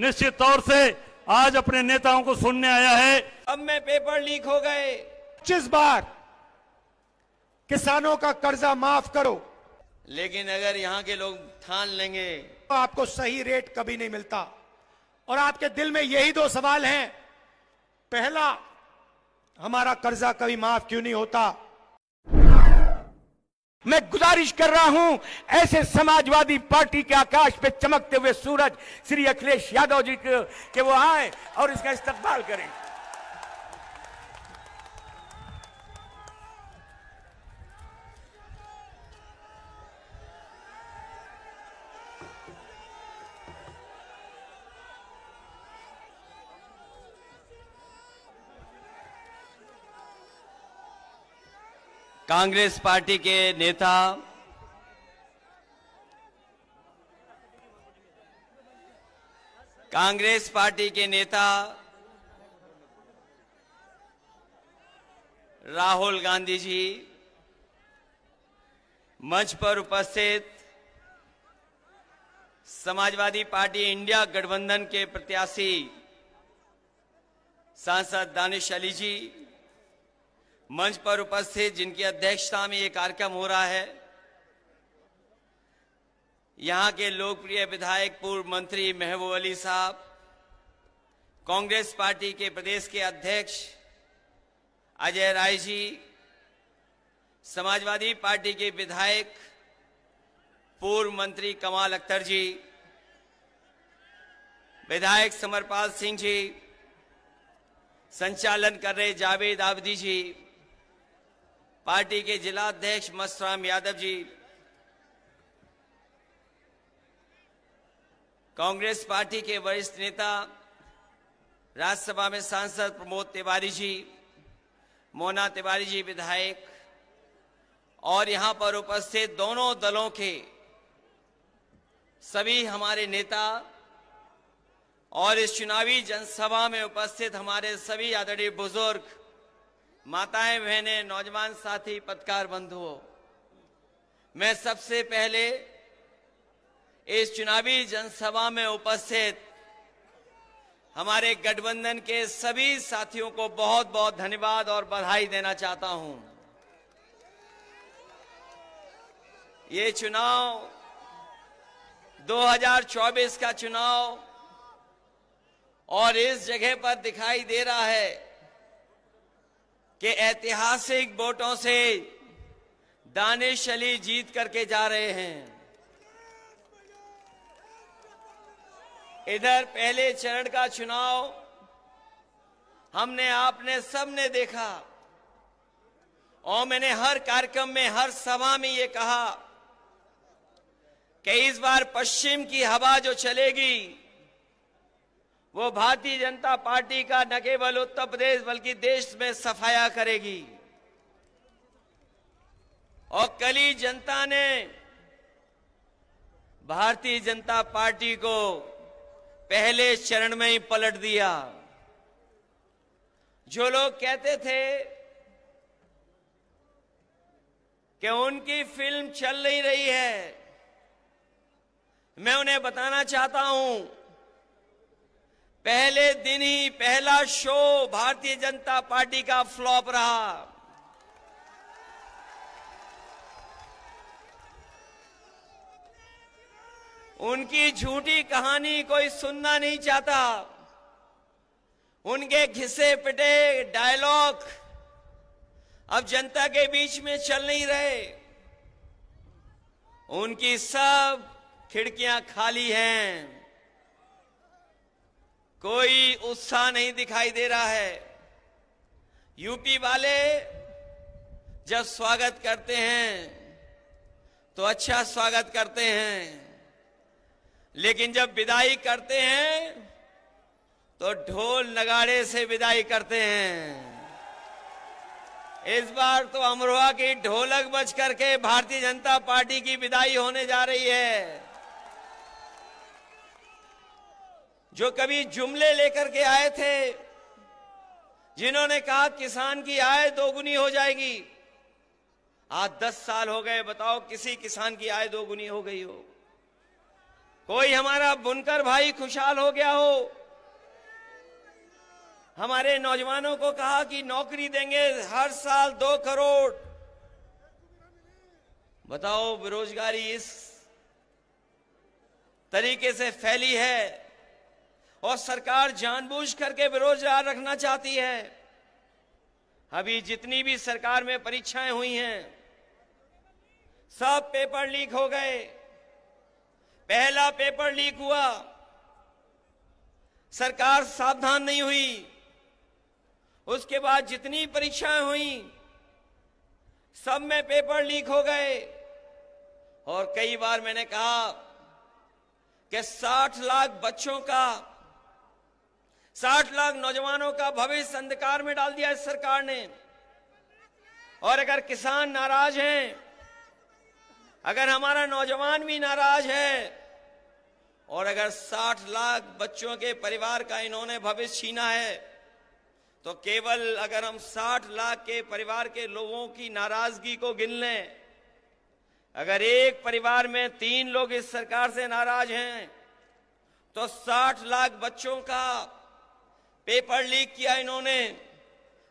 निश्चित तौर से आज अपने नेताओं को सुनने आया है अब मैं पेपर लीक हो गए जिस बार किसानों का कर्जा माफ करो लेकिन अगर यहाँ के लोग ठान लेंगे तो आपको सही रेट कभी नहीं मिलता और आपके दिल में यही दो सवाल हैं पहला हमारा कर्जा कभी माफ क्यों नहीं होता मैं गुजारिश कर रहा हूं ऐसे समाजवादी पार्टी के आकाश पे चमकते हुए सूरज श्री अखिलेश यादव जी के वो आए और इसका इस्तेमाल करें कांग्रेस पार्टी के नेता कांग्रेस पार्टी के नेता राहुल गांधी जी मंच पर उपस्थित समाजवादी पार्टी इंडिया गठबंधन के प्रत्याशी सांसद दानिश अली जी मंच पर उपस्थित जिनकी अध्यक्षता में ये कार्यक्रम हो रहा है यहाँ के लोकप्रिय विधायक पूर्व मंत्री महबूब अली साहब कांग्रेस पार्टी के प्रदेश के अध्यक्ष अजय राय जी समाजवादी पार्टी के विधायक पूर्व मंत्री कमाल अख्तर जी विधायक समरपाल सिंह जी संचालन कर रहे जावेद आबदी जी पार्टी के जिलाध्यक्ष मस्तराम यादव जी कांग्रेस पार्टी के वरिष्ठ नेता राज्यसभा में सांसद प्रमोद तिवारी जी मोना तिवारी जी विधायक और यहां पर उपस्थित दोनों दलों के सभी हमारे नेता और इस चुनावी जनसभा में उपस्थित हमारे सभी आदरणीय बुजुर्ग माताएं बहने नौजवान साथी पत्रकार बंधुओं मैं सबसे पहले इस चुनावी जनसभा में उपस्थित हमारे गठबंधन के सभी साथियों को बहुत बहुत धन्यवाद और बधाई देना चाहता हूं ये चुनाव 2024 का चुनाव और इस जगह पर दिखाई दे रहा है कि ऐतिहासिक वोटों से दानिश अली जीत करके जा रहे हैं इधर पहले चरण का चुनाव हमने आपने सबने देखा और मैंने हर कार्यक्रम में हर सभा में ये कहा कि इस बार पश्चिम की हवा जो चलेगी वो भारतीय जनता पार्टी का न केवल उत्तर प्रदेश बल्कि देश में सफाया करेगी और कली जनता ने भारतीय जनता पार्टी को पहले चरण में ही पलट दिया जो लोग कहते थे कि उनकी फिल्म चल नहीं रही है मैं उन्हें बताना चाहता हूं पहले दिन ही पहला शो भारतीय जनता पार्टी का फ्लॉप रहा उनकी झूठी कहानी कोई सुनना नहीं चाहता उनके घिसे पिटे डायलॉग अब जनता के बीच में चल नहीं रहे उनकी सब खिड़कियां खाली हैं कोई उत्साह नहीं दिखाई दे रहा है यूपी वाले जब स्वागत करते हैं तो अच्छा स्वागत करते हैं लेकिन जब विदाई करते हैं तो ढोल नगाड़े से विदाई करते हैं इस बार तो अमरोहा की ढोलक बज करके भारतीय जनता पार्टी की विदाई होने जा रही है जो कभी जुमले लेकर के आए थे जिन्होंने कहा किसान की आय दोगुनी हो जाएगी आज दस साल हो गए बताओ किसी किसान की आय दोगुनी हो गई हो कोई हमारा बुनकर भाई खुशहाल हो गया हो हमारे नौजवानों को कहा कि नौकरी देंगे हर साल दो करोड़ बताओ बेरोजगारी इस तरीके से फैली है और सरकार जानबूझ करके बेरोजगार रखना चाहती है अभी जितनी भी सरकार में परीक्षाएं हुई हैं सब पेपर लीक हो गए पहला पेपर लीक हुआ सरकार सावधान नहीं हुई उसके बाद जितनी परीक्षाएं हुई सब में पेपर लीक हो गए और कई बार मैंने कहा कि 60 लाख बच्चों का साठ लाख नौजवानों का भविष्य अंधकार में डाल दिया इस सरकार ने और अगर किसान नाराज हैं अगर हमारा नौजवान भी नाराज है और अगर साठ लाख बच्चों के परिवार का इन्होंने भविष्य छीना है तो केवल अगर हम साठ लाख के परिवार के लोगों की नाराजगी को गिन लें अगर एक परिवार में तीन लोग इस सरकार से नाराज हैं तो साठ लाख बच्चों का पेपर लीक किया इन्होंने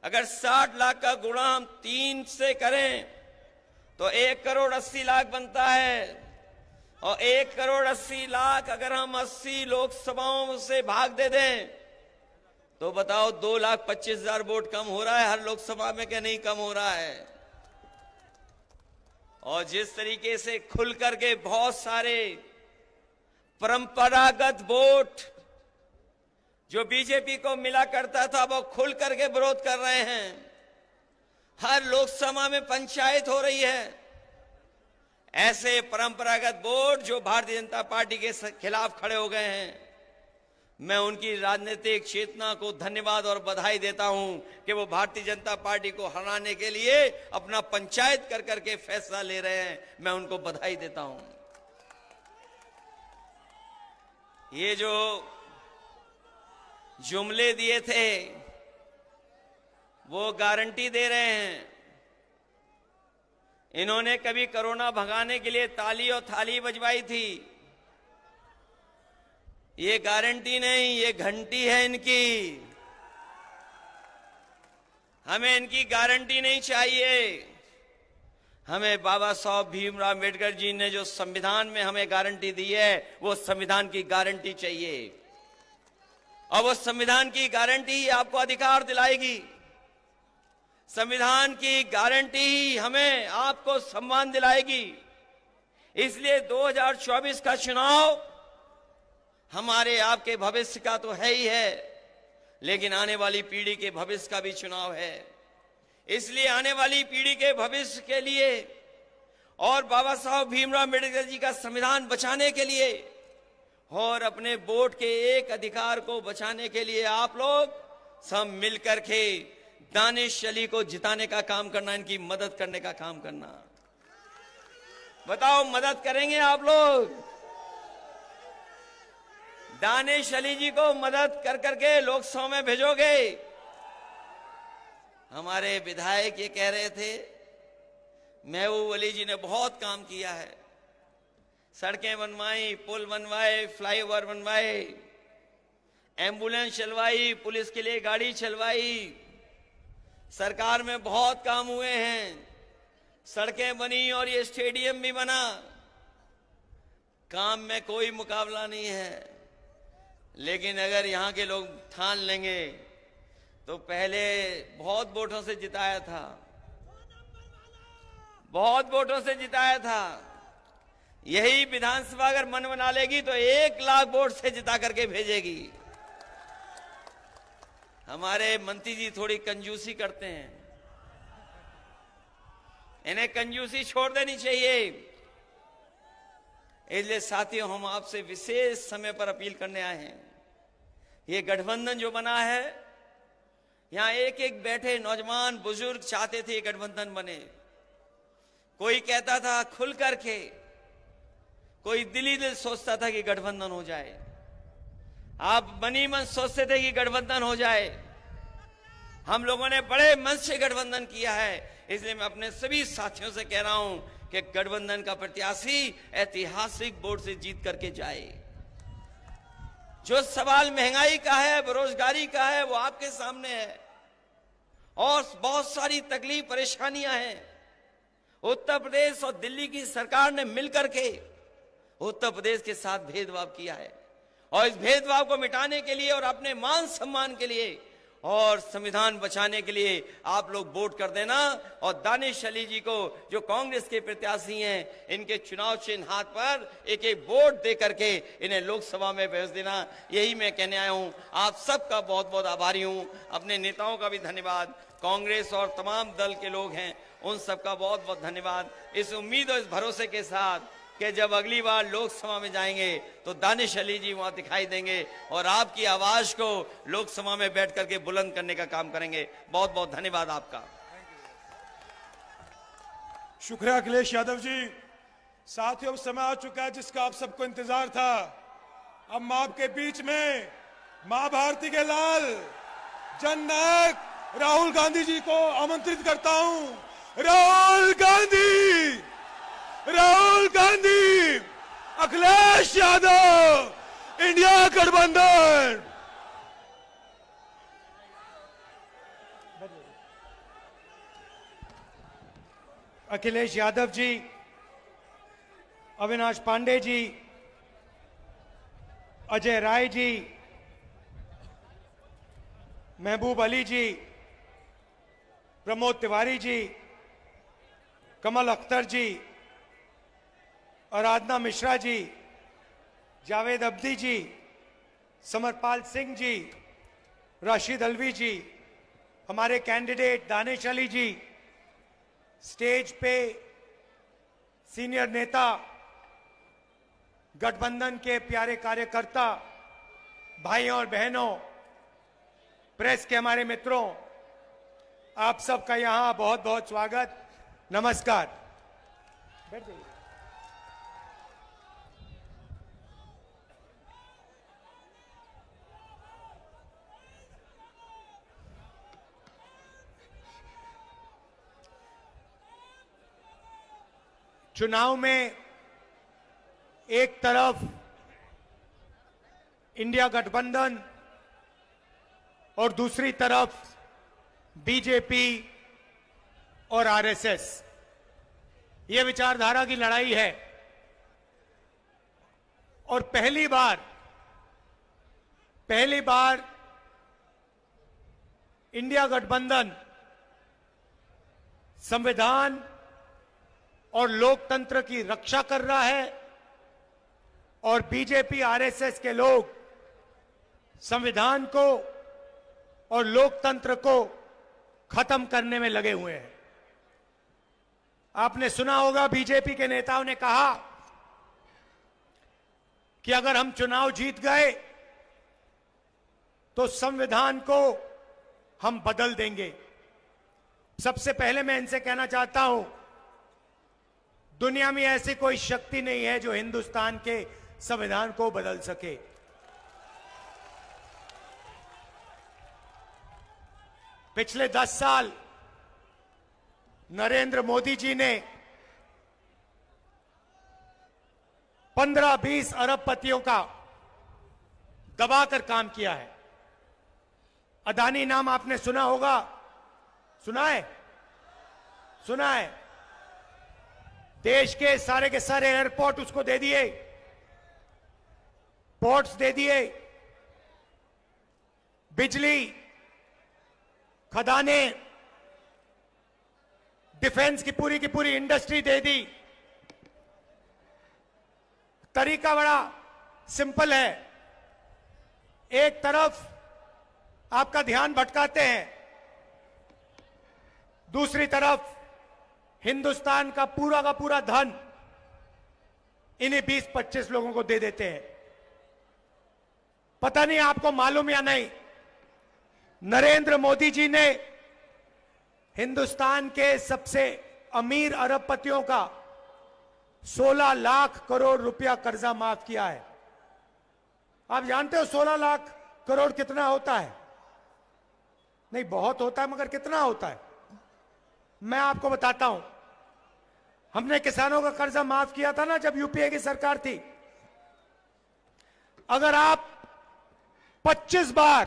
अगर 60 लाख का गुणा हम तीन से करें तो एक करोड़ अस्सी लाख बनता है और एक करोड़ अस्सी लाख अगर हम अस्सी लोकसभाओं से भाग दे दें तो बताओ दो लाख पच्चीस हजार वोट कम हो रहा है हर लोकसभा में क्या नहीं कम हो रहा है और जिस तरीके से खुल करके बहुत सारे परंपरागत वोट जो बीजेपी को मिला करता था वो खुल करके विरोध कर रहे हैं हर लोकसभा में पंचायत हो रही है ऐसे परंपरागत वोट जो भारतीय जनता पार्टी के खिलाफ खड़े हो गए हैं मैं उनकी राजनीतिक चेतना को धन्यवाद और बधाई देता हूं कि वो भारतीय जनता पार्टी को हराने के लिए अपना पंचायत कर करके फैसला ले रहे हैं मैं उनको बधाई देता हूं ये जो जुमले दिए थे वो गारंटी दे रहे हैं इन्होंने कभी कोरोना भगाने के लिए ताली और थाली बजवाई थी ये गारंटी नहीं ये घंटी है इनकी हमें इनकी गारंटी नहीं चाहिए हमें बाबा साहब भीमराव अम्बेडकर जी ने जो संविधान में हमें गारंटी दी है वो संविधान की गारंटी चाहिए और वो संविधान की गारंटी ही आपको अधिकार दिलाएगी संविधान की गारंटी ही हमें आपको सम्मान दिलाएगी इसलिए 2024 का चुनाव हमारे आपके भविष्य का तो है ही है लेकिन आने वाली पीढ़ी के भविष्य का भी चुनाव है इसलिए आने वाली पीढ़ी के भविष्य के लिए और बाबा साहब भीमराव अम्बेडकर जी का संविधान बचाने के लिए और अपने वोट के एक अधिकार को बचाने के लिए आप लोग सब मिलकर के दानिश अली को जिताने का काम करना इनकी मदद करने का काम करना बताओ मदद करेंगे आप लोग दानिश अली जी को मदद कर करके लोकसभा में भेजोगे हमारे विधायक ये कह रहे थे महबूब अली जी ने बहुत काम किया है सड़कें बनवाई पुल बनवाए फ्लाईओवर बनवाए एम्बुलेंस चलवाई पुलिस के लिए गाड़ी चलवाई सरकार में बहुत काम हुए हैं सड़कें बनी और ये स्टेडियम भी बना काम में कोई मुकाबला नहीं है लेकिन अगर यहाँ के लोग ठान लेंगे तो पहले बहुत वोटों से जिताया था बहुत वोटों से जिताया था यही विधानसभा अगर मन बना लेगी तो एक लाख वोट से जिता करके भेजेगी हमारे मंत्री जी थोड़ी कंजूसी करते हैं इन्हें कंजूसी छोड़ देनी चाहिए इसलिए साथियों हम आपसे विशेष समय पर अपील करने आए हैं ये गठबंधन जो बना है यहां एक एक बैठे नौजवान बुजुर्ग चाहते थे गठबंधन बने कोई कहता था खुल करके कोई दिली दिल सोचता था कि गठबंधन हो जाए आप मनी मन सोचते थे कि गठबंधन हो जाए हम लोगों ने बड़े मन से गठबंधन किया है इसलिए मैं अपने सभी साथियों से कह रहा हूं कि गठबंधन का प्रत्याशी ऐतिहासिक बोर्ड से जीत करके जाए जो सवाल महंगाई का है बेरोजगारी का है वो आपके सामने है और बहुत सारी तकलीफ परेशानियां हैं उत्तर प्रदेश और दिल्ली की सरकार ने मिलकर के उत्तर प्रदेश के साथ भेदभाव किया है और इस भेदभाव को मिटाने के लिए और अपने मान सम्मान के लिए और संविधान बचाने के लिए आप लोग वोट कर देना और दानिश अली जी को जो कांग्रेस के प्रत्याशी हैं इनके चुनाव चिन्ह हाथ पर एक एक वोट दे करके इन्हें लोकसभा में भेज देना यही मैं कहने आया हूं आप सबका बहुत बहुत आभारी हूं अपने नेताओं का भी धन्यवाद कांग्रेस और तमाम दल के लोग हैं उन सबका बहुत बहुत धन्यवाद इस उम्मीद और इस भरोसे के साथ कि जब अगली बार लोकसभा में जाएंगे तो दानिश अली जी वहां दिखाई देंगे और आपकी आवाज को लोकसभा में बैठ करके बुलंद करने का काम करेंगे बहुत बहुत धन्यवाद आपका शुक्रिया अखिलेश यादव जी साथियों समय आ चुका है जिसका आप सबको इंतजार था अब माप के बीच में मां भारती के लाल जननायक राहुल गांधी जी को आमंत्रित करता हूं राहुल गांधी राहुल गांधी अखिलेश यादव इंडिया गठबंधन अखिलेश यादव जी अविनाश पांडे जी अजय राय जी महबूब अली जी प्रमोद तिवारी जी कमल अख्तर जी आराधना मिश्रा जी जावेद अब्दी जी समरपाल सिंह जी राशिद अलवी जी हमारे कैंडिडेट दानिश अली जी स्टेज पे सीनियर नेता गठबंधन के प्यारे कार्यकर्ता भाइयों और बहनों प्रेस के हमारे मित्रों आप सबका यहाँ बहुत बहुत स्वागत नमस्कार बैठ जाइए चुनाव में एक तरफ इंडिया गठबंधन और दूसरी तरफ बीजेपी और आरएसएस ये विचारधारा की लड़ाई है और पहली बार पहली बार इंडिया गठबंधन संविधान और लोकतंत्र की रक्षा कर रहा है और बीजेपी आरएसएस के लोग संविधान को और लोकतंत्र को खत्म करने में लगे हुए हैं आपने सुना होगा बीजेपी के नेताओं ने कहा कि अगर हम चुनाव जीत गए तो संविधान को हम बदल देंगे सबसे पहले मैं इनसे कहना चाहता हूं दुनिया में ऐसी कोई शक्ति नहीं है जो हिंदुस्तान के संविधान को बदल सके पिछले दस साल नरेंद्र मोदी जी ने पंद्रह बीस अरब पतियों का दबाकर काम किया है अदानी नाम आपने सुना होगा सुना है सुना है देश के सारे के सारे एयरपोर्ट उसको दे दिए पोर्ट्स दे दिए बिजली खदाने डिफेंस की पूरी की पूरी इंडस्ट्री दे दी तरीका बड़ा सिंपल है एक तरफ आपका ध्यान भटकाते हैं दूसरी तरफ हिंदुस्तान का पूरा का पूरा धन इन्हीं 20-25 लोगों को दे देते हैं पता नहीं आपको मालूम या नहीं नरेंद्र मोदी जी ने हिंदुस्तान के सबसे अमीर अरबपतियों का 16 लाख करोड़ रुपया कर्जा माफ किया है आप जानते हो 16 लाख करोड़ कितना होता है नहीं बहुत होता है मगर कितना होता है मैं आपको बताता हूं हमने किसानों का कर्जा माफ किया था ना जब यूपीए की सरकार थी अगर आप 25 बार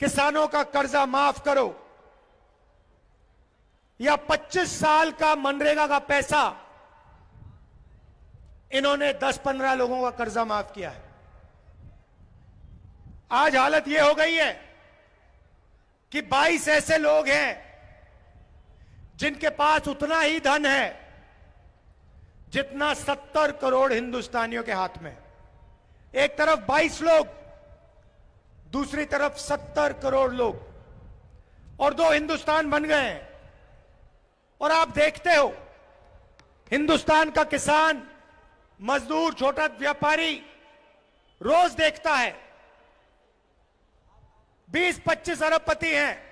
किसानों का कर्जा माफ करो या 25 साल का मनरेगा का पैसा इन्होंने 10-15 लोगों का कर्जा माफ किया है आज हालत यह हो गई है कि 22 ऐसे लोग हैं जिनके पास उतना ही धन है जितना सत्तर करोड़ हिंदुस्तानियों के हाथ में एक तरफ बाईस लोग दूसरी तरफ सत्तर करोड़ लोग और दो हिंदुस्तान बन गए हैं और आप देखते हो हिंदुस्तान का किसान मजदूर छोटा व्यापारी रोज देखता है 20-25 अरबपति हैं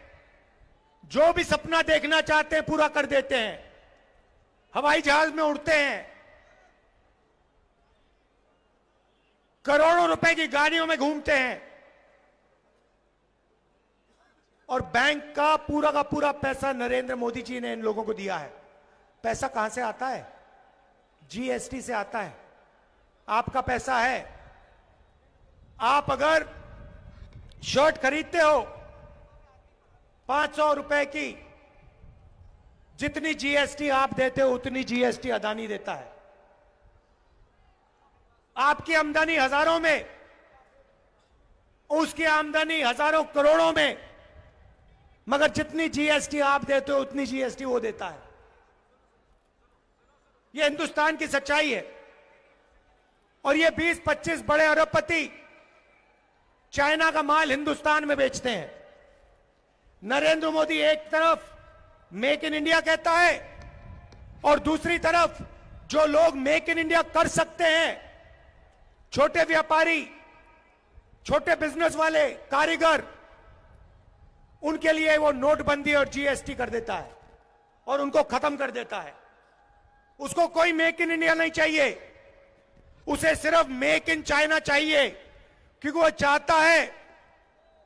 जो भी सपना देखना चाहते हैं पूरा कर देते हैं हवाई जहाज में उड़ते हैं करोड़ों रुपए की गाड़ियों में घूमते हैं और बैंक का पूरा का पूरा पैसा नरेंद्र मोदी जी ने इन लोगों को दिया है पैसा कहां से आता है जीएसटी से आता है आपका पैसा है आप अगर शर्ट खरीदते हो पांच सौ रुपए की जितनी जीएसटी आप देते हो उतनी जीएसटी अदानी देता है आपकी आमदनी हजारों में उसकी आमदनी हजारों करोड़ों में मगर जितनी जीएसटी आप देते हो उतनी जीएसटी वो देता है ये हिंदुस्तान की सच्चाई है और ये 20-25 बड़े अरबपति चाइना का माल हिंदुस्तान में बेचते हैं नरेंद्र मोदी एक तरफ मेक इन इंडिया कहता है और दूसरी तरफ जो लोग मेक इन इंडिया कर सकते हैं छोटे व्यापारी छोटे बिजनेस वाले कारीगर उनके लिए वो नोटबंदी और जीएसटी कर देता है और उनको खत्म कर देता है उसको कोई मेक इन इंडिया नहीं चाहिए उसे सिर्फ मेक इन चाइना चाहिए क्योंकि वो चाहता है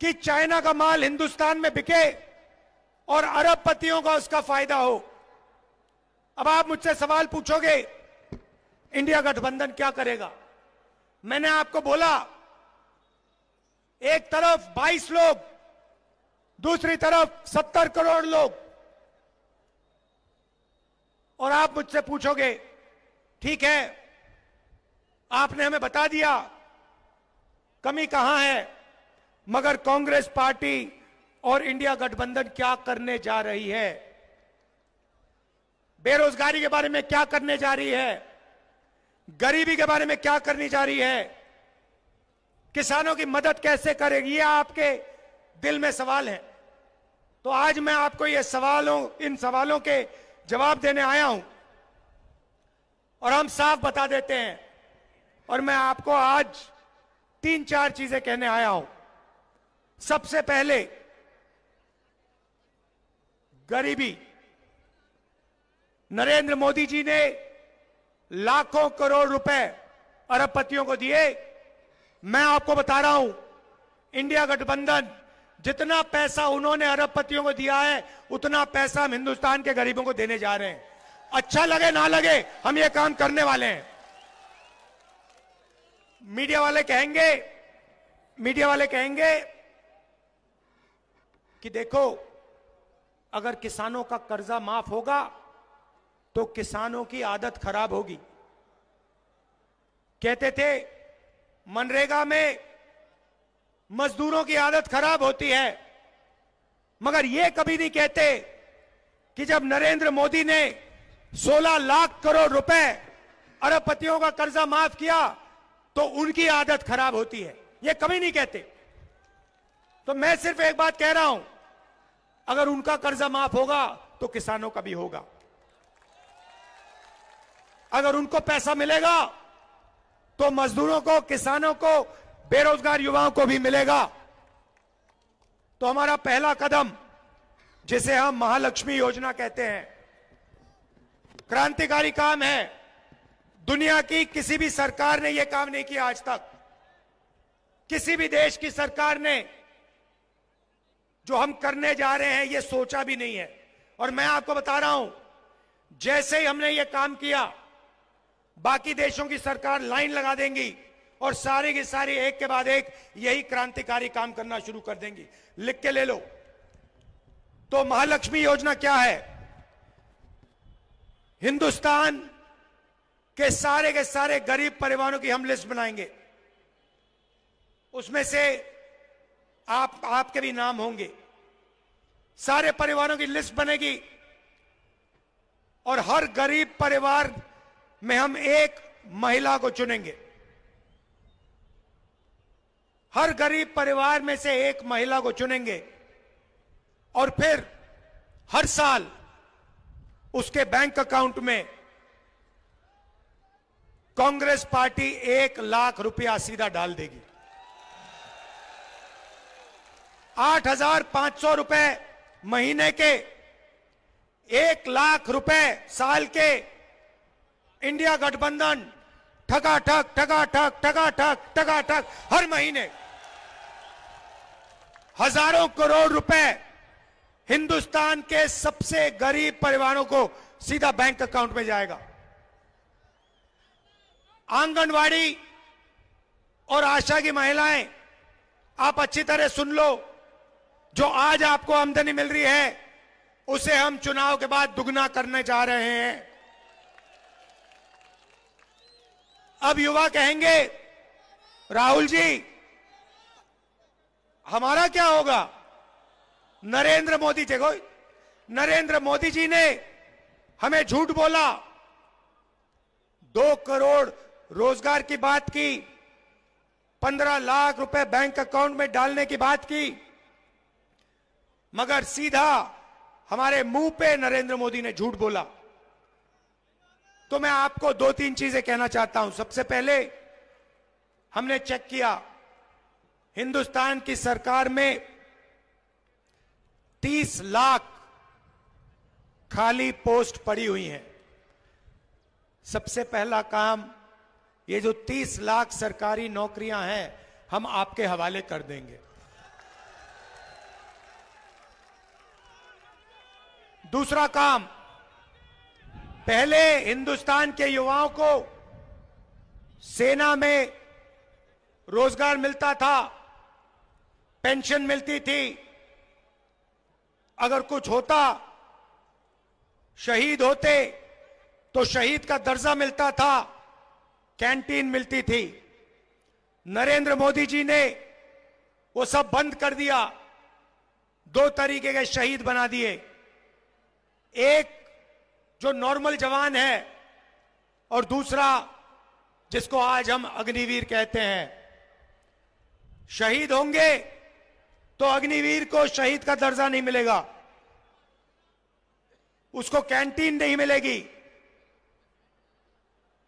कि चाइना का माल हिंदुस्तान में बिके और अरबपतियों का उसका फायदा हो अब आप मुझसे सवाल पूछोगे इंडिया गठबंधन क्या करेगा मैंने आपको बोला एक तरफ 22 लोग दूसरी तरफ 70 करोड़ लोग और आप मुझसे पूछोगे ठीक है आपने हमें बता दिया कमी कहां है मगर कांग्रेस पार्टी और इंडिया गठबंधन क्या करने जा रही है बेरोजगारी के बारे में क्या करने जा रही है गरीबी के बारे में क्या करनी जा रही है किसानों की मदद कैसे करेगी ये आपके दिल में सवाल है तो आज मैं आपको ये सवालों इन सवालों के जवाब देने आया हूं और हम साफ बता देते हैं और मैं आपको आज तीन चार चीजें कहने आया हूं सबसे पहले गरीबी नरेंद्र मोदी जी ने लाखों करोड़ रुपए अरबपतियों को दिए मैं आपको बता रहा हूं इंडिया गठबंधन जितना पैसा उन्होंने अरबपतियों को दिया है उतना पैसा हम हिंदुस्तान के गरीबों को देने जा रहे हैं अच्छा लगे ना लगे हम ये काम करने वाले हैं मीडिया वाले कहेंगे मीडिया वाले कहेंगे कि देखो अगर किसानों का कर्जा माफ होगा तो किसानों की आदत खराब होगी कहते थे मनरेगा में मजदूरों की आदत खराब होती है मगर यह कभी नहीं कहते कि जब नरेंद्र मोदी ने 16 लाख करोड़ रुपए अरबपतियों का कर्जा माफ किया तो उनकी आदत खराब होती है यह कभी नहीं कहते तो मैं सिर्फ एक बात कह रहा हूं अगर उनका कर्जा माफ होगा तो किसानों का भी होगा अगर उनको पैसा मिलेगा तो मजदूरों को किसानों को बेरोजगार युवाओं को भी मिलेगा तो हमारा पहला कदम जिसे हम महालक्ष्मी योजना कहते हैं क्रांतिकारी काम है दुनिया की किसी भी सरकार ने यह काम नहीं किया आज तक किसी भी देश की सरकार ने जो हम करने जा रहे हैं ये सोचा भी नहीं है और मैं आपको बता रहा हूं जैसे ही हमने ये काम किया बाकी देशों की सरकार लाइन लगा देंगी और सारे के सारे एक के बाद एक यही क्रांतिकारी काम करना शुरू कर देंगी लिख के ले लो तो महालक्ष्मी योजना क्या है हिंदुस्तान के सारे के सारे गरीब परिवारों की हम लिस्ट बनाएंगे उसमें से आप आपके भी नाम होंगे सारे परिवारों की लिस्ट बनेगी और हर गरीब परिवार में हम एक महिला को चुनेंगे हर गरीब परिवार में से एक महिला को चुनेंगे और फिर हर साल उसके बैंक अकाउंट में कांग्रेस पार्टी एक लाख रुपया सीधा डाल देगी आठ हजार पांच सौ रुपए महीने के एक लाख रुपए साल के इंडिया गठबंधन ठगा ठग ठगा ठग ठगा ठग ठगा ठग हर महीने हजारों करोड़ रुपए हिंदुस्तान के सबसे गरीब परिवारों को सीधा बैंक अकाउंट में जाएगा आंगनवाड़ी और आशा की महिलाएं आप अच्छी तरह सुन लो जो आज आपको आमदनी मिल रही है उसे हम चुनाव के बाद दुगना करने जा रहे हैं अब युवा कहेंगे राहुल जी हमारा क्या होगा नरेंद्र मोदी जी नरेंद्र मोदी जी ने हमें झूठ बोला दो करोड़ रोजगार की बात की पंद्रह लाख रुपए बैंक अकाउंट में डालने की बात की मगर सीधा हमारे मुंह पे नरेंद्र मोदी ने झूठ बोला तो मैं आपको दो तीन चीजें कहना चाहता हूं सबसे पहले हमने चेक किया हिंदुस्तान की सरकार में 30 लाख खाली पोस्ट पड़ी हुई हैं सबसे पहला काम ये जो 30 लाख सरकारी नौकरियां हैं हम आपके हवाले कर देंगे दूसरा काम पहले हिंदुस्तान के युवाओं को सेना में रोजगार मिलता था पेंशन मिलती थी अगर कुछ होता शहीद होते तो शहीद का दर्जा मिलता था कैंटीन मिलती थी नरेंद्र मोदी जी ने वो सब बंद कर दिया दो तरीके के शहीद बना दिए एक जो नॉर्मल जवान है और दूसरा जिसको आज हम अग्निवीर कहते हैं शहीद होंगे तो अग्निवीर को शहीद का दर्जा नहीं मिलेगा उसको कैंटीन नहीं मिलेगी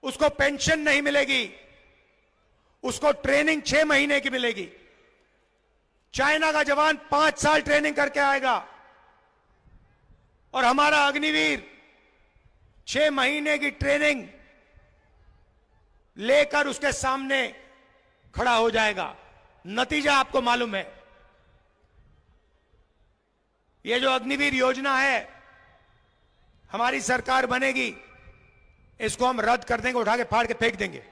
उसको पेंशन नहीं मिलेगी उसको ट्रेनिंग छह महीने की मिलेगी चाइना का जवान पांच साल ट्रेनिंग करके आएगा और हमारा अग्निवीर छह महीने की ट्रेनिंग लेकर उसके सामने खड़ा हो जाएगा नतीजा आपको मालूम है यह जो अग्निवीर योजना है हमारी सरकार बनेगी इसको हम रद्द कर देंगे उठा के फाड़ के फेंक देंगे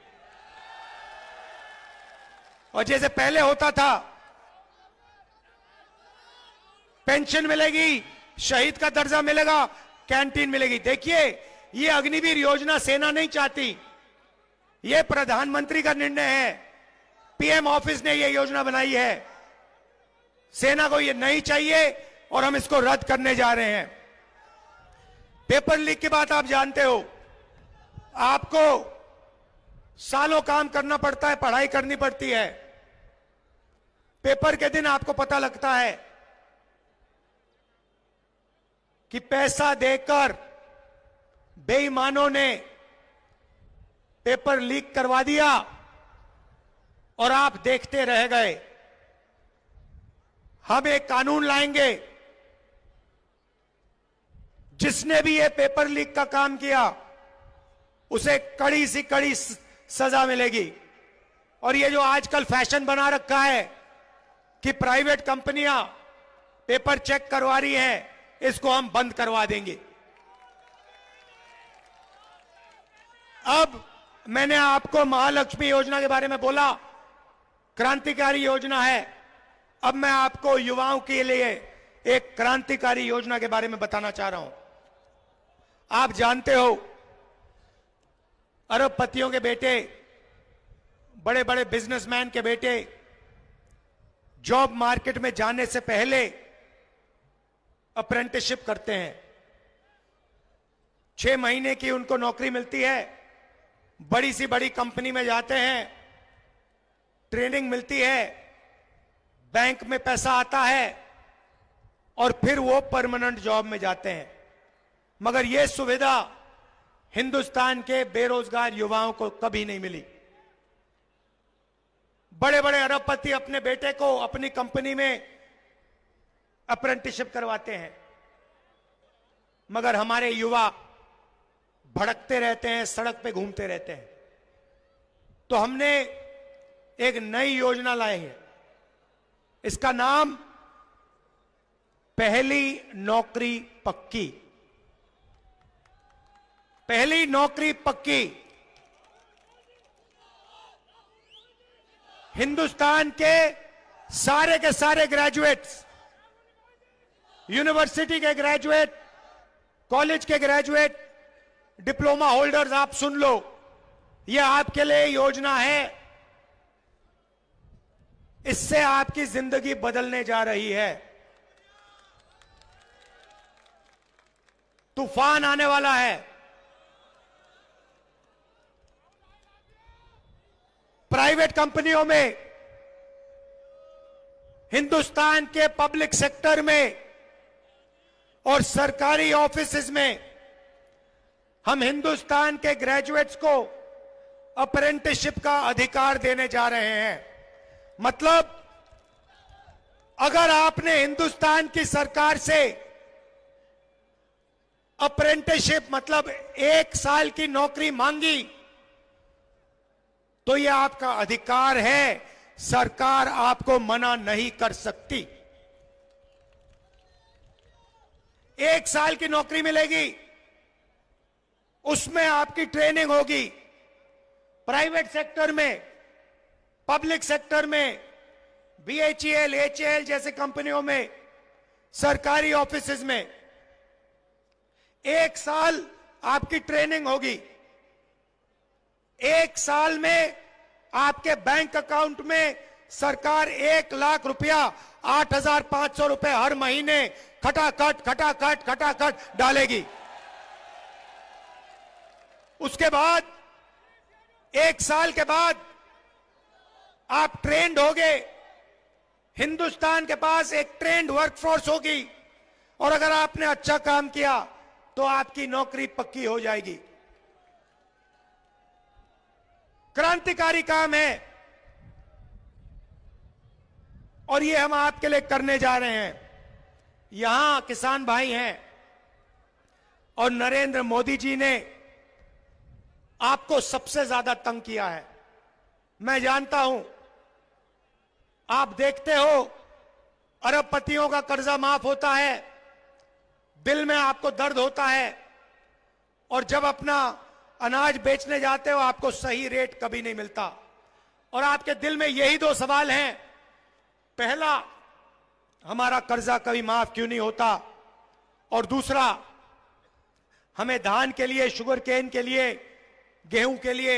और जैसे पहले होता था पेंशन मिलेगी शहीद का दर्जा मिलेगा कैंटीन मिलेगी देखिए ये अग्निवीर योजना सेना नहीं चाहती ये प्रधानमंत्री का निर्णय है पीएम ऑफिस ने ये योजना बनाई है सेना को ये नहीं चाहिए और हम इसको रद्द करने जा रहे हैं पेपर लीक की बात आप जानते हो आपको सालों काम करना पड़ता है पढ़ाई करनी पड़ती है पेपर के दिन आपको पता लगता है कि पैसा देकर बेईमानों ने पेपर लीक करवा दिया और आप देखते रह गए हम एक कानून लाएंगे जिसने भी ये पेपर लीक का काम किया उसे कड़ी सी कड़ी सजा मिलेगी और ये जो आजकल फैशन बना रखा है कि प्राइवेट कंपनियां पेपर चेक करवा रही हैं इसको हम बंद करवा देंगे अब मैंने आपको महालक्ष्मी योजना के बारे में बोला क्रांतिकारी योजना है अब मैं आपको युवाओं के लिए एक क्रांतिकारी योजना के बारे में बताना चाह रहा हूं आप जानते हो अरबपतियों के बेटे बड़े बड़े बिजनेसमैन के बेटे जॉब मार्केट में जाने से पहले अप्रेंटिसशिप करते हैं छह महीने की उनको नौकरी मिलती है बड़ी सी बड़ी कंपनी में जाते हैं ट्रेनिंग मिलती है बैंक में पैसा आता है और फिर वो परमानेंट जॉब में जाते हैं मगर यह सुविधा हिंदुस्तान के बेरोजगार युवाओं को कभी नहीं मिली बड़े बड़े अरबपति अपने बेटे को अपनी कंपनी में अप्रेंटिसशिप करवाते हैं मगर हमारे युवा भड़कते रहते हैं सड़क पे घूमते रहते हैं तो हमने एक नई योजना लाई है इसका नाम पहली नौकरी पक्की पहली नौकरी पक्की हिंदुस्तान के सारे के सारे ग्रेजुएट्स यूनिवर्सिटी के ग्रेजुएट कॉलेज के ग्रेजुएट डिप्लोमा होल्डर्स आप सुन लो यह आपके लिए योजना है इससे आपकी जिंदगी बदलने जा रही है तूफान आने वाला है प्राइवेट कंपनियों में हिंदुस्तान के पब्लिक सेक्टर में और सरकारी ऑफिस में हम हिंदुस्तान के ग्रेजुएट्स को अप्रेंटिसशिप का अधिकार देने जा रहे हैं मतलब अगर आपने हिंदुस्तान की सरकार से अप्रेंटिसशिप मतलब एक साल की नौकरी मांगी तो यह आपका अधिकार है सरकार आपको मना नहीं कर सकती एक साल की नौकरी मिलेगी उसमें आपकी ट्रेनिंग होगी प्राइवेट सेक्टर में पब्लिक सेक्टर में बीएचईएल एचएल e e जैसे कंपनियों में सरकारी ऑफिस में एक साल आपकी ट्रेनिंग होगी एक साल में आपके बैंक अकाउंट में सरकार एक लाख रुपया आठ हजार पांच सौ रुपए हर महीने खटाखट खटाखट खटाखट डालेगी उसके बाद एक साल के बाद आप ट्रेंड हो गए हिंदुस्तान के पास एक ट्रेंड वर्कफोर्स होगी और अगर आपने अच्छा काम किया तो आपकी नौकरी पक्की हो जाएगी क्रांतिकारी काम है और ये हम आपके लिए करने जा रहे हैं यहां किसान भाई हैं और नरेंद्र मोदी जी ने आपको सबसे ज्यादा तंग किया है मैं जानता हूं आप देखते हो अरबपतियों का कर्जा माफ होता है दिल में आपको दर्द होता है और जब अपना अनाज बेचने जाते हो आपको सही रेट कभी नहीं मिलता और आपके दिल में यही दो सवाल हैं पहला हमारा कर्जा कभी माफ क्यों नहीं होता और दूसरा हमें धान के लिए शुगर केन के लिए गेहूं के लिए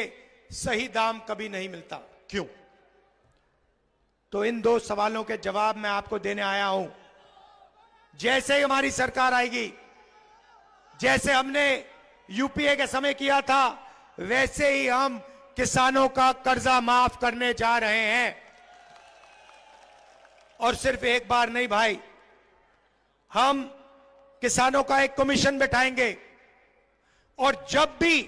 सही दाम कभी नहीं मिलता क्यों तो इन दो सवालों के जवाब मैं आपको देने आया हूं जैसे ही हमारी सरकार आएगी जैसे हमने यूपीए के समय किया था वैसे ही हम किसानों का कर्जा माफ करने जा रहे हैं और सिर्फ एक बार नहीं भाई हम किसानों का एक कमीशन बैठाएंगे और जब भी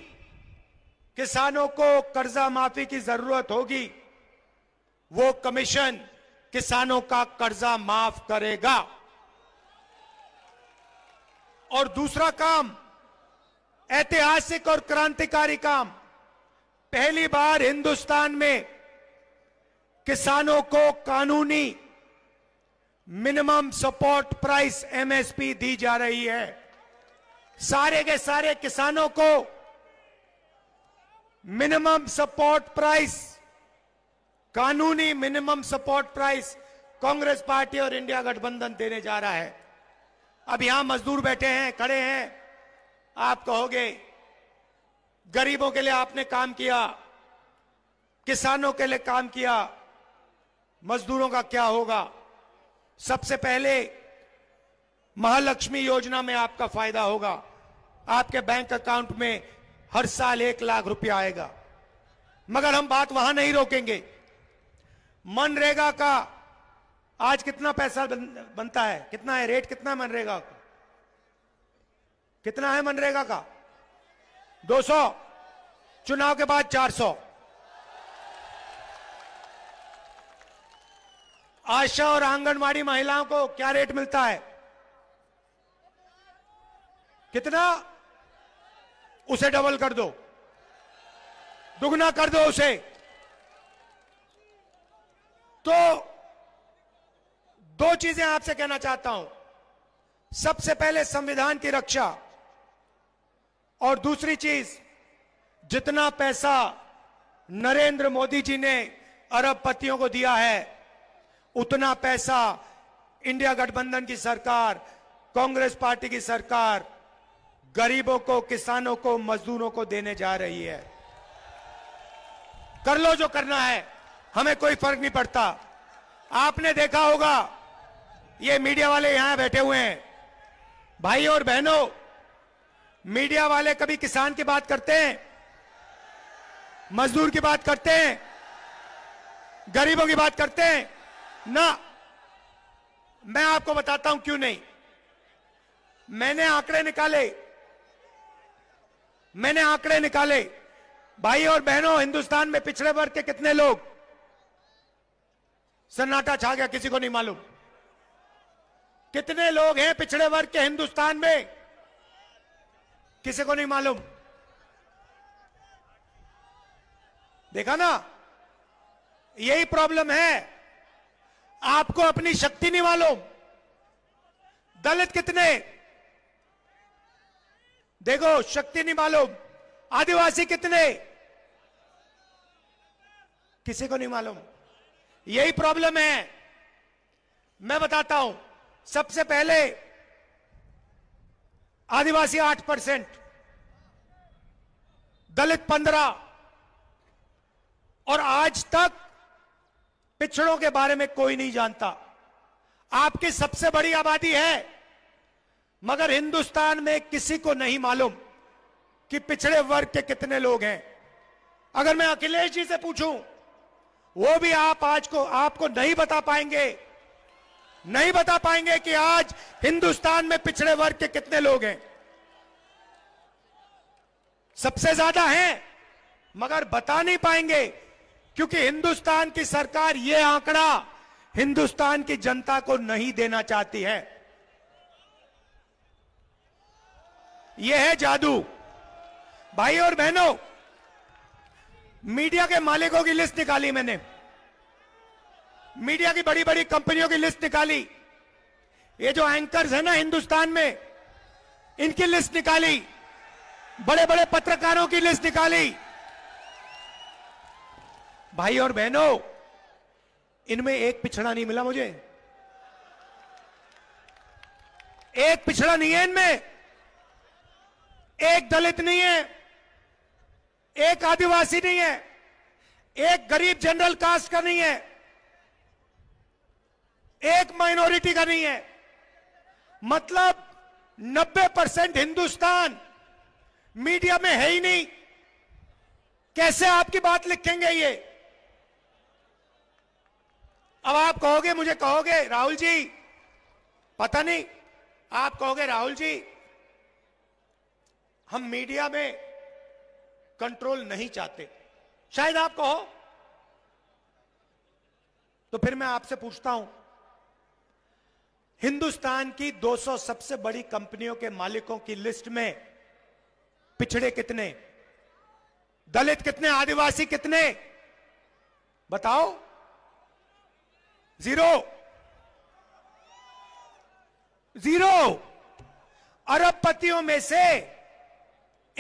किसानों को कर्जा माफी की जरूरत होगी वो कमीशन किसानों का कर्जा माफ करेगा और दूसरा काम ऐतिहासिक और क्रांतिकारी काम पहली बार हिंदुस्तान में किसानों को कानूनी मिनिमम सपोर्ट प्राइस एमएसपी दी जा रही है सारे के सारे किसानों को मिनिमम सपोर्ट प्राइस कानूनी minimum support price Congress Party और इंडिया गठबंधन देने जा रहा है अब यहां मजदूर बैठे हैं खड़े हैं आप कहोगे गरीबों के लिए आपने काम किया किसानों के लिए काम किया मजदूरों का क्या होगा सबसे पहले महालक्ष्मी योजना में आपका फायदा होगा आपके बैंक अकाउंट में हर साल एक लाख रुपया आएगा मगर हम बात वहां नहीं रोकेंगे मनरेगा का आज कितना पैसा बन, बनता है कितना है रेट कितना है मनरेगा का कितना है मनरेगा का 200 चुनाव के बाद 400 आशा और आंगनवाड़ी महिलाओं को क्या रेट मिलता है कितना उसे डबल कर दो दुगना कर दो उसे तो दो चीजें आपसे कहना चाहता हूं सबसे पहले संविधान की रक्षा और दूसरी चीज जितना पैसा नरेंद्र मोदी जी ने अरबपतियों को दिया है उतना पैसा इंडिया गठबंधन की सरकार कांग्रेस पार्टी की सरकार गरीबों को किसानों को मजदूरों को देने जा रही है कर लो जो करना है हमें कोई फर्क नहीं पड़ता आपने देखा होगा ये मीडिया वाले यहां बैठे हुए हैं भाई और बहनों मीडिया वाले कभी किसान की बात करते हैं मजदूर की बात करते हैं गरीबों की बात करते हैं ना मैं आपको बताता हूं क्यों नहीं मैंने आंकड़े निकाले मैंने आंकड़े निकाले भाई और बहनों हिंदुस्तान में पिछड़े वर्ग के कितने लोग सन्नाटा छा गया किसी को नहीं मालूम कितने लोग हैं पिछड़े वर्ग के हिंदुस्तान में किसी को नहीं मालूम देखा ना यही प्रॉब्लम है आपको अपनी शक्ति नहीं मालूम दलित कितने देखो शक्ति नहीं मालूम आदिवासी कितने किसी को नहीं मालूम यही प्रॉब्लम है मैं बताता हूं सबसे पहले आदिवासी आठ परसेंट दलित पंद्रह और आज तक पिछड़ों के बारे में कोई नहीं जानता आपकी सबसे बड़ी आबादी है मगर हिंदुस्तान में किसी को नहीं मालूम कि पिछड़े वर्ग के कितने लोग हैं अगर मैं अखिलेश जी से पूछूं वो भी आप आज को आपको नहीं बता पाएंगे नहीं बता पाएंगे कि आज हिंदुस्तान में पिछड़े वर्ग के कितने लोग हैं सबसे ज्यादा हैं मगर बता नहीं पाएंगे क्योंकि हिंदुस्तान की सरकार ये आंकड़ा हिंदुस्तान की जनता को नहीं देना चाहती है यह है जादू भाई और बहनों मीडिया के मालिकों की लिस्ट निकाली मैंने मीडिया की बड़ी बड़ी कंपनियों की लिस्ट निकाली ये जो एंकर्स है ना हिंदुस्तान में इनकी लिस्ट निकाली बड़े बड़े पत्रकारों की लिस्ट निकाली भाई और बहनों इनमें एक पिछड़ा नहीं मिला मुझे एक पिछड़ा नहीं है इनमें एक दलित नहीं है एक आदिवासी नहीं है एक गरीब जनरल कास्ट का नहीं है एक माइनॉरिटी का नहीं है मतलब 90 परसेंट हिंदुस्तान मीडिया में है ही नहीं कैसे आपकी बात लिखेंगे ये अब आप कहोगे मुझे कहोगे राहुल जी पता नहीं आप कहोगे राहुल जी हम मीडिया में कंट्रोल नहीं चाहते शायद आप कहो तो फिर मैं आपसे पूछता हूं हिंदुस्तान की 200 सबसे बड़ी कंपनियों के मालिकों की लिस्ट में पिछड़े कितने दलित कितने आदिवासी कितने बताओ जीरो जीरो अरबपतियों में से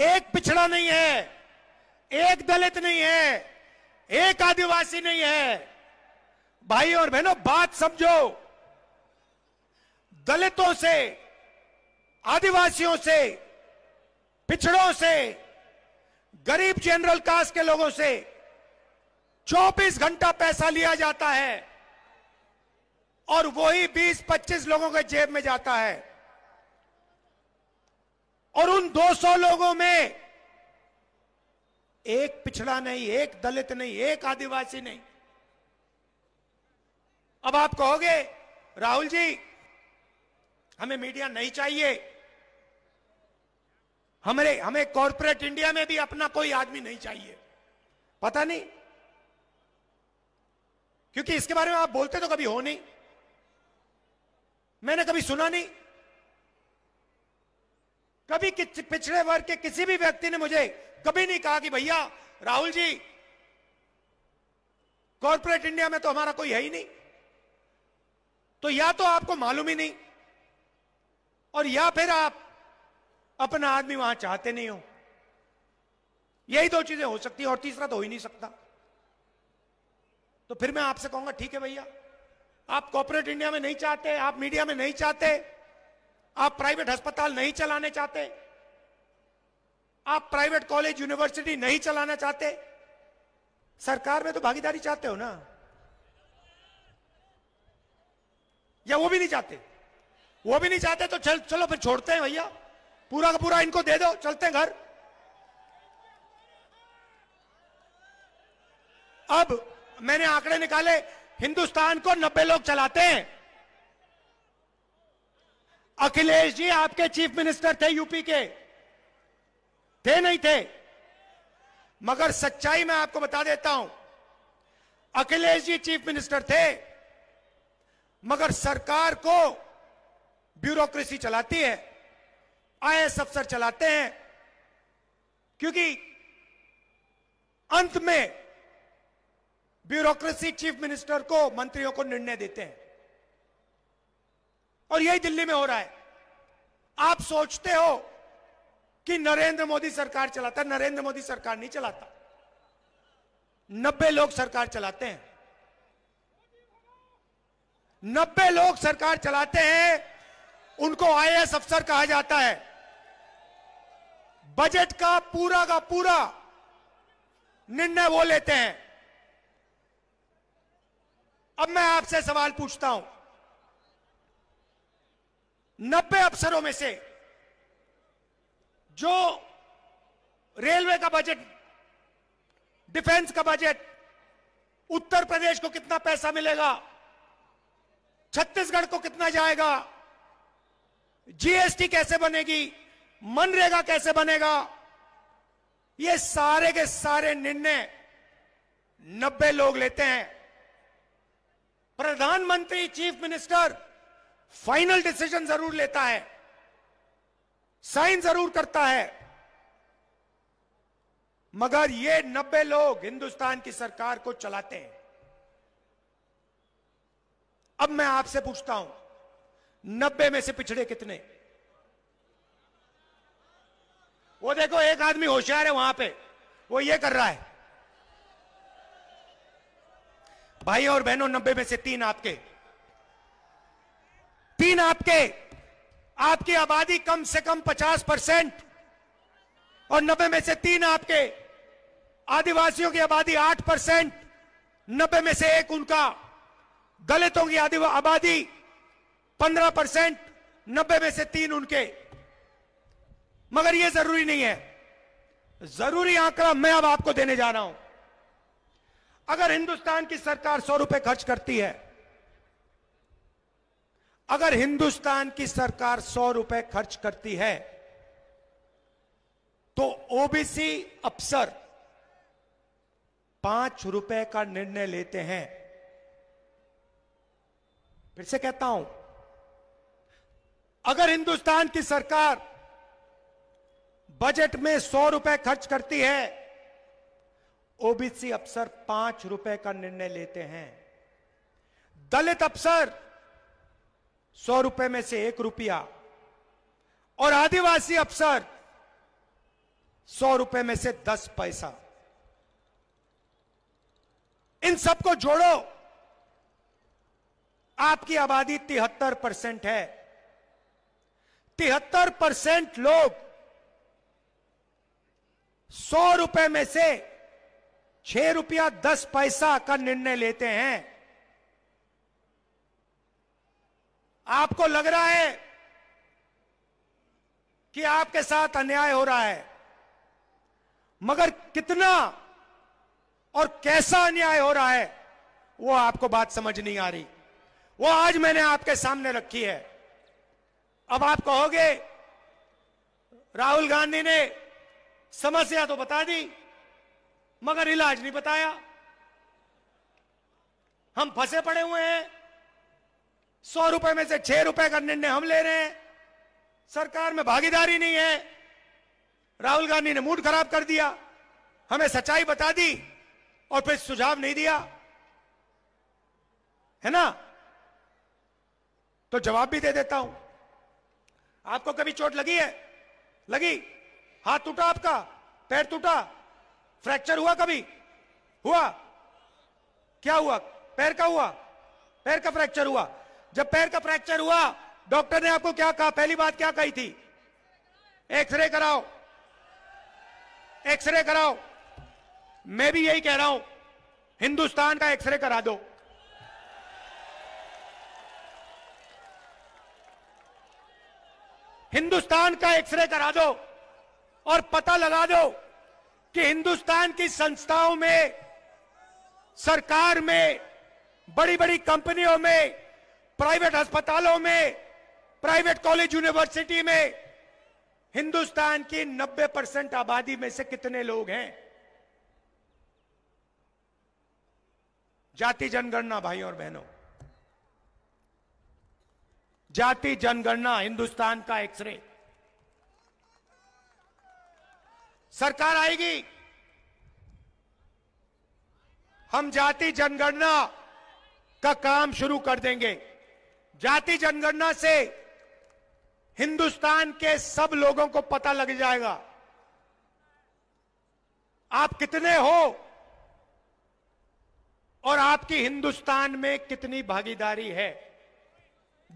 एक पिछड़ा नहीं है एक दलित नहीं है एक आदिवासी नहीं है भाई और बहनों बात समझो दलितों से आदिवासियों से पिछड़ों से गरीब जनरल कास्ट के लोगों से 24 घंटा पैसा लिया जाता है और वही 20-25 लोगों के जेब में जाता है और उन 200 लोगों में एक पिछड़ा नहीं एक दलित नहीं एक आदिवासी नहीं अब आप कहोगे राहुल जी हमें मीडिया नहीं चाहिए हमारे हमें कॉरपोरेट इंडिया में भी अपना कोई आदमी नहीं चाहिए पता नहीं क्योंकि इसके बारे में आप बोलते तो कभी हो नहीं मैंने कभी सुना नहीं कभी पिछड़े वर्ग के किसी भी व्यक्ति ने मुझे कभी नहीं कहा कि भैया राहुल जी कॉरपोरेट इंडिया में तो हमारा कोई है ही नहीं तो या तो आपको मालूम ही नहीं और या फिर आप अपना आदमी वहां चाहते नहीं हो यही दो चीजें हो सकती है और तीसरा तो हो ही नहीं सकता तो फिर मैं आपसे कहूंगा ठीक है भैया आप कॉपोरेट इंडिया में नहीं चाहते आप मीडिया में नहीं चाहते आप प्राइवेट अस्पताल नहीं चलाने चाहते आप प्राइवेट कॉलेज यूनिवर्सिटी नहीं चलाना चाहते सरकार में तो भागीदारी चाहते हो ना या वो भी नहीं चाहते वो भी नहीं चाहते तो चल चलो फिर छोड़ते हैं भैया पूरा का पूरा इनको दे दो चलते हैं घर अब मैंने आंकड़े निकाले हिंदुस्तान को नब्बे लोग चलाते हैं अखिलेश जी आपके चीफ मिनिस्टर थे यूपी के थे नहीं थे मगर सच्चाई मैं आपको बता देता हूं अखिलेश जी चीफ मिनिस्टर थे मगर सरकार को ब्यूरोक्रेसी चलाती है आई अफसर चलाते हैं क्योंकि अंत में ब्यूरोक्रेसी चीफ मिनिस्टर को मंत्रियों को निर्णय देते हैं और यही दिल्ली में हो रहा है आप सोचते हो कि नरेंद्र मोदी सरकार चलाता है नरेंद्र मोदी सरकार नहीं चलाता नब्बे लोग सरकार चलाते हैं नब्बे लोग सरकार चलाते हैं उनको आईएएस अफसर कहा जाता है बजट का पूरा का पूरा निर्णय वो लेते हैं अब मैं आपसे सवाल पूछता हूं नब्बे अफसरों में से जो रेलवे का बजट डिफेंस का बजट उत्तर प्रदेश को कितना पैसा मिलेगा छत्तीसगढ़ को कितना जाएगा जीएसटी कैसे बनेगी मनरेगा कैसे बनेगा ये सारे के सारे निर्णय नब्बे लोग लेते हैं प्रधानमंत्री चीफ मिनिस्टर फाइनल डिसीजन जरूर लेता है साइन जरूर करता है मगर ये नब्बे लोग हिंदुस्तान की सरकार को चलाते हैं अब मैं आपसे पूछता हूं नब्बे में से पिछड़े कितने वो देखो एक आदमी होशियार है वहां पे वो ये कर रहा है भाई और बहनों नब्बे में से तीन आपके तीन आपके आपकी आबादी कम से कम पचास परसेंट और नब्बे में से तीन आपके आदिवासियों की आबादी आठ परसेंट नब्बे में से एक उनका दलितों की आबादी पंद्रह परसेंट नब्बे में से तीन उनके मगर यह जरूरी नहीं है जरूरी आंकड़ा मैं अब आपको देने जा रहा हूं अगर हिंदुस्तान की सरकार सौ रुपए खर्च करती है अगर हिंदुस्तान की सरकार सौ रुपए खर्च करती है तो ओबीसी अफसर पांच रुपए का निर्णय लेते हैं फिर से कहता हूं अगर हिंदुस्तान की सरकार बजट में सौ रुपए खर्च करती है ओबीसी अफसर पांच रुपए का निर्णय लेते हैं दलित अफसर सौ रुपए में से एक रुपया और आदिवासी अफसर सौ रुपए में से दस पैसा इन सबको जोड़ो आपकी आबादी तिहत्तर परसेंट है तिहत्तर परसेंट लोग सौ रुपए में से छह रुपया दस पैसा का निर्णय लेते हैं आपको लग रहा है कि आपके साथ अन्याय हो रहा है मगर कितना और कैसा अन्याय हो रहा है वो आपको बात समझ नहीं आ रही वो आज मैंने आपके सामने रखी है अब आप कहोगे राहुल गांधी ने समस्या तो बता दी मगर इलाज नहीं बताया हम फंसे पड़े हुए हैं सौ रुपए में से छह रुपए का निर्णय हम ले रहे हैं सरकार में भागीदारी नहीं है राहुल गांधी ने मूड खराब कर दिया हमें सच्चाई बता दी और फिर सुझाव नहीं दिया है ना तो जवाब भी दे देता हूं आपको कभी चोट लगी है लगी हाथ टूटा आपका पैर टूटा फ्रैक्चर हुआ कभी हुआ क्या हुआ पैर का हुआ पैर का फ्रैक्चर हुआ जब पैर का फ्रैक्चर हुआ डॉक्टर ने आपको क्या कहा पहली बात क्या कही थी एक्सरे कराओ एक्सरे कराओ मैं भी यही कह रहा हूं हिंदुस्तान का एक्सरे करा दो हिंदुस्तान का एक्सरे करा दो और पता लगा दो कि हिंदुस्तान की संस्थाओं में सरकार में बड़ी बड़ी कंपनियों में प्राइवेट अस्पतालों में प्राइवेट कॉलेज यूनिवर्सिटी में हिंदुस्तान की 90 परसेंट आबादी में से कितने लोग हैं जाति जनगणना भाई और बहनों जाति जनगणना हिंदुस्तान का एक्सरे सरकार आएगी हम जाति जनगणना का काम शुरू कर देंगे जाति जनगणना से हिंदुस्तान के सब लोगों को पता लग जाएगा आप कितने हो और आपकी हिंदुस्तान में कितनी भागीदारी है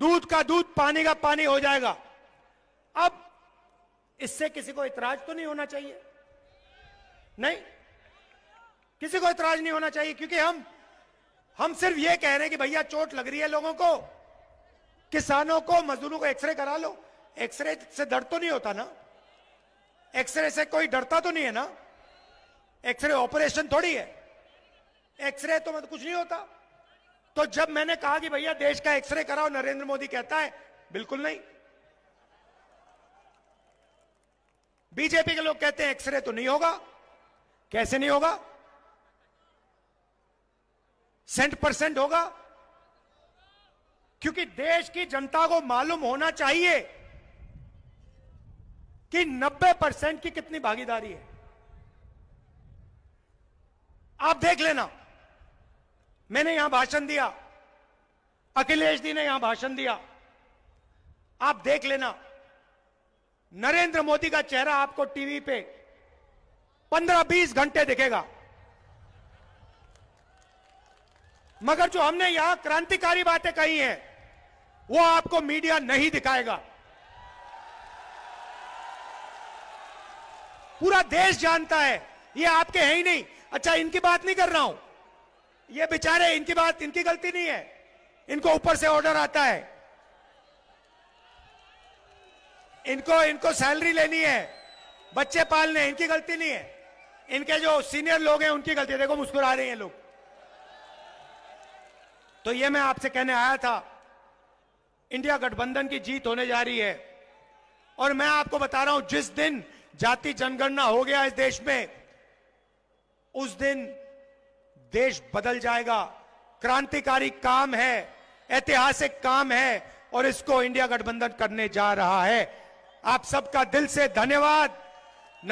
दूध का दूध पानी का पानी हो जाएगा अब इससे किसी को इतराज तो नहीं होना चाहिए नहीं किसी को इतराज नहीं होना चाहिए क्योंकि हम हम सिर्फ ये कह रहे हैं कि भैया चोट लग रही है लोगों को किसानों को मजदूरों को एक्सरे करा लो एक्सरे से डर तो नहीं होता ना एक्सरे से कोई डरता तो नहीं है ना एक्सरे ऑपरेशन थोड़ी है एक्सरे तो मतलब कुछ नहीं होता तो जब मैंने कहा कि भैया देश का एक्सरे कराओ नरेंद्र मोदी कहता है बिल्कुल नहीं बीजेपी के लोग कहते हैं एक्सरे तो नहीं होगा कैसे नहीं होगा सेंट परसेंट होगा क्योंकि देश की जनता को मालूम होना चाहिए कि 90 परसेंट की कितनी भागीदारी है आप देख लेना मैंने यहां भाषण दिया अखिलेश जी ने यहां भाषण दिया आप देख लेना नरेंद्र मोदी का चेहरा आपको टीवी पे पंद्रह बीस घंटे दिखेगा मगर जो हमने यहां क्रांतिकारी बातें कही हैं वो आपको मीडिया नहीं दिखाएगा पूरा देश जानता है ये आपके है ही नहीं अच्छा इनकी बात नहीं कर रहा हूं ये बेचारे इनकी बात इनकी गलती नहीं है इनको ऊपर से ऑर्डर आता है इनको इनको सैलरी लेनी है बच्चे पालने इनकी गलती नहीं है इनके जो सीनियर लोग हैं उनकी गलती है देखो मुस्कुरा रहे हैं लोग तो ये मैं आपसे कहने आया था इंडिया गठबंधन की जीत होने जा रही है और मैं आपको बता रहा हूं जिस दिन जाति जनगणना हो गया इस देश में उस दिन देश बदल जाएगा क्रांतिकारी काम है ऐतिहासिक काम है और इसको इंडिया गठबंधन करने जा रहा है आप सबका दिल से धन्यवाद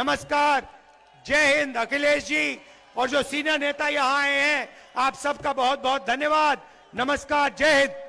नमस्कार जय हिंद अखिलेश जी और जो सीनियर नेता यहाँ आए हैं आप सबका बहुत बहुत धन्यवाद नमस्कार जय हिंद